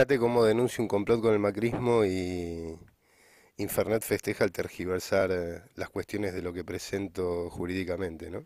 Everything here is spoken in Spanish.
Fíjate cómo denuncio un complot con el macrismo y Infernet festeja al tergiversar eh, las cuestiones de lo que presento jurídicamente, ¿no?